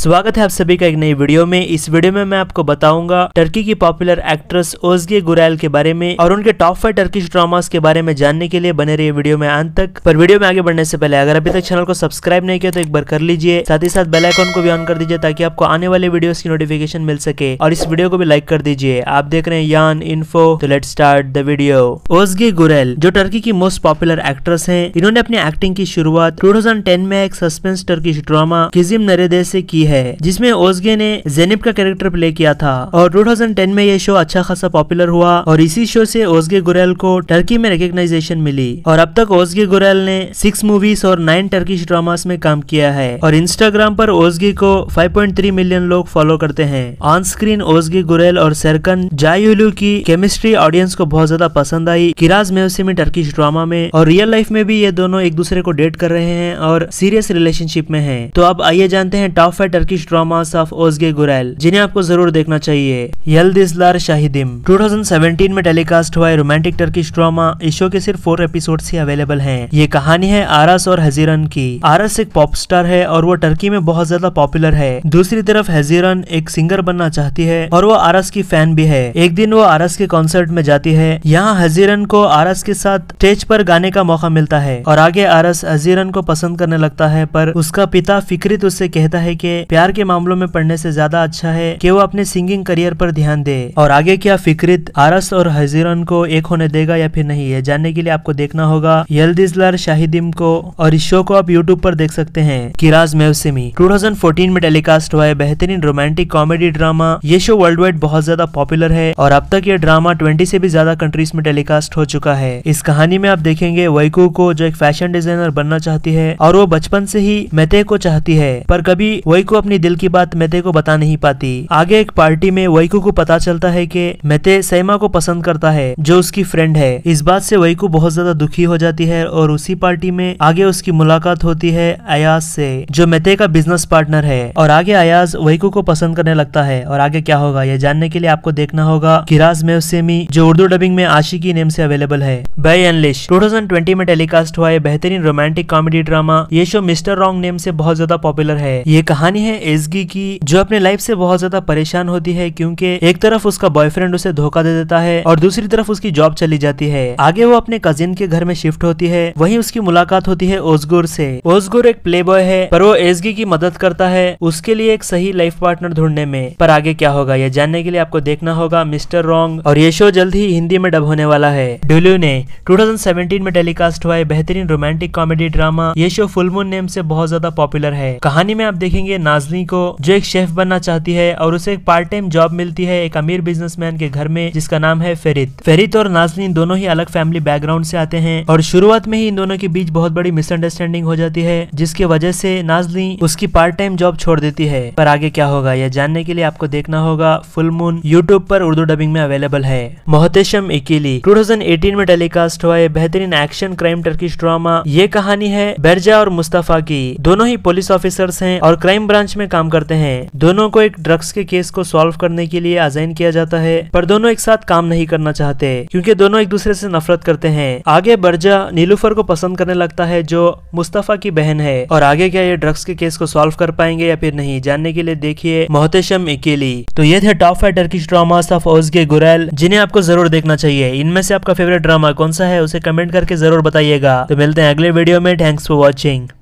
स्वागत है आप सभी का एक नई वीडियो में इस वीडियो में मैं आपको बताऊंगा टर्की की पॉपुलर एक्ट्रेस ओजगे गुरैल के बारे में और उनके टॉप फाइव टर्किश ड्रामास के बारे में जानने के लिए बने रहिए वीडियो में अंत तक पर वीडियो में आगे बढ़ने से पहले अगर अभी तक चैनल को सब्सक्राइब नहीं किया तो एक बार कर लीजिए साथ ही साथ बेलाइकॉन को भी ऑन कर दीजिए ताकि आपको आने वाले वीडियो की नोटिफिकेशन मिल सके और इस वीडियो को भी लाइक कर दीजिए आप देख रहे हैं यान इन्फो तो लेट स्टार्ट दीडियो ओजगे गुरैल जो टर्की की मोस्ट पॉपुलर एक्ट्रेस है इन्होंने अपनी एक्टिंग की शुरुआत टू में एक suspense Turkish drama Kizim Nerede से की है जिसमें ओसगे ने जेनिप का कैरेक्टर प्ले किया था और 2010 में यह शो अच्छा खासा पॉपुलर हुआ और इसी शो से ओसगे गुरेल को टर्की में रिकग्नाइजेशन मिली और अब तक ओसगे गुरेल ने सिक्स मूवीज और नाइन टर्किश ड्रामास में काम किया है और इंस्टाग्राम पर ओसगे को 5.3 मिलियन लोग फॉलो करते हैं ऑन स्क्रीन ओसगे गुरेल और सरकन जायुलू की केमिस्ट्री ऑडियंस को बहुत ज्यादा पसंद आई किराज मेवसी में टर्किश ड्रामा में और रियल लाइफ में भी ये दोनों एक दूसरे को डेट कर रहे हैं और सीरियस रिलेशनशिप में है तो अब आइए जानते हैं top five Turkish drama of Ozge Gurel जिन्हें आपको जरूर देखना चाहिए यल यल्दिजलार शाहिदिम 2017 में टेलीकास्ट हुआ रोमांटिक टर्किश ड्रामा इस शो के सिर्फ फोर एपिसोड ही अवेलेबल है ये कहानी है आरस और हजीरन की आरस एक पॉप स्टार है और वो टर्की में बहुत ज्यादा पॉपुलर है दूसरी तरफ हजीरन एक सिंगर बनना चाहती है और वो आरस की फैन भी है एक दिन वो आरस के कॉन्सर्ट में जाती है यहाँ हजीरन को आरस के साथ स्टेज पर गाने का मौका मिलता है और आगे आरस हजीरन को पसंद करने लगता है पर उसका पिता फिक्रित उससे कहता है कि प्यार के मामलों में पढ़ने से ज्यादा अच्छा है कि वो अपने सिंगिंग करियर पर ध्यान दे और आगे क्या फिक्रित आरस और हजीरन को एक होने देगा या फिर नहीं है जानने के लिए आपको देखना होगा यलदिजलर शाहिदीम को और इस शो को आप यूट्यूब पर देख सकते हैं किराज मेवसिमी टू में टेलीकास्ट हुआ है बेहतरीन रोमांटिक कॉमेडी ड्रामा ये शो वर्ल्ड वाइड बहुत ज्यादा पॉपुलर है और अब तक ये ड्रामा ट्वेंटी से भी ज्यादा कंट्रीज में टेलीकास्ट हो चुका है इस कहानी में आप देखेंगे वैकू को जो एक फैशन डिजाइनर बनना चाहती है और वो बचपन से ही मेते को चाहती है पर कभी वैकू अपनी दिल की बात मेते को बता नहीं पाती आगे एक पार्टी में वैकू को पता चलता है कि मेते सैमा को पसंद करता है जो उसकी फ्रेंड है इस बात से वैकू बहुत ज्यादा दुखी हो जाती है और उसी पार्टी में आगे उसकी मुलाकात होती है अयाज से जो मेते का बिजनेस पार्टनर है और आगे अयाज वैकू को पसंद करने लगता है और आगे क्या होगा यह जानने के लिए आपको देखना होगा किराज मेवसेमी जो उर्दू डबिंग में आशिकी नेम से अवेलेबल है बाई एनलिश 2020 में टेलीकास्ट हुआ है बेहतरीन रोमांटिक कॉमेडी ड्रामा ये शो मिस्टर रॉन्ग नेम से बहुत ज्यादा पॉपुलर है ये कहानी है है एसगी की जो अपने लाइफ से बहुत ज्यादा परेशान होती है क्योंकि एक तरफ उसका बॉयफ्रेंड उसे धोखा दे देता है और दूसरी तरफ उसकी जॉब चली जाती है आगे वो अपने कजिन के घर में शिफ्ट होती है वहीं उसकी मुलाकात होती है ओसगुर से ओसगुर एक प्ले बॉय है पर वो एसगी की मदद करता है उसके लिए एक सही लाइफ पार्टनर ढूंढने में पर आगे क्या होगा यह जानने के लिए आपको देखना होगा मिस्टर रॉन्ग और ये शो जल्द ही हिंदी में डब होने वाला है डुल्यू ने 2017 में टेलीकास्ट हुआ बेहतरीन रोमांटिक कॉमेडी ड्रामा ये शो फुलमून नेम से बहुत ज्यादा पॉपुलर है कहानी में आप देखेंगे ना नाजनी को जो एक शेफ बनना चाहती है और उसे एक पार्ट टाइम जॉब मिलती है एक अमीर बिजनेसमैन के घर में जिसका नाम है फेरित फेरित और नाजनी दोनों ही अलग फैमिली बैकग्राउंड से आते हैं और शुरुआत में ही इन दोनों के बीच बहुत बड़ी मिसअंडरस्टैंडिंग हो जाती है जिसके वजह से नाजनी उसकी पार्ट टाइम जॉब छोड़ देती है पर आगे क्या होगा यह जानने के लिए आपको देखना होगा फुल मून यूट्यूब पर उर्दू डबिंग में अवेलेबल है मोहतेशम इकेली टू में टेलीकास्ट हुआ है बेहतरीन एक्शन क्राइम टर्किश ड्रामा ये कहानी है बेरजा और मुस्तफा की दोनों ही पुलिस ऑफिसर्स हैं और क्राइम ब्रांच ब्रांच में काम करते हैं दोनों को एक ड्रग्स के केस को सॉल्व करने के लिए अजाइन किया जाता है पर दोनों एक साथ काम नहीं करना चाहते क्योंकि दोनों एक दूसरे से नफरत करते हैं आगे बर्जा नीलूफर को पसंद करने लगता है जो मुस्तफा की बहन है और आगे क्या ये ड्रग्स के केस को सॉल्व कर पाएंगे या फिर नहीं जानने के लिए देखिए मोहतेशम इकेली तो ये थे top five Turkish drama of Ozge Gurel जिन्हें आपको जरूर देखना चाहिए इनमें से आपका फेवरेट ड्रामा कौन सा है उसे कमेंट करके जरूर बताइएगा तो मिलते हैं अगले वीडियो में थैंक्स फॉर वॉचिंग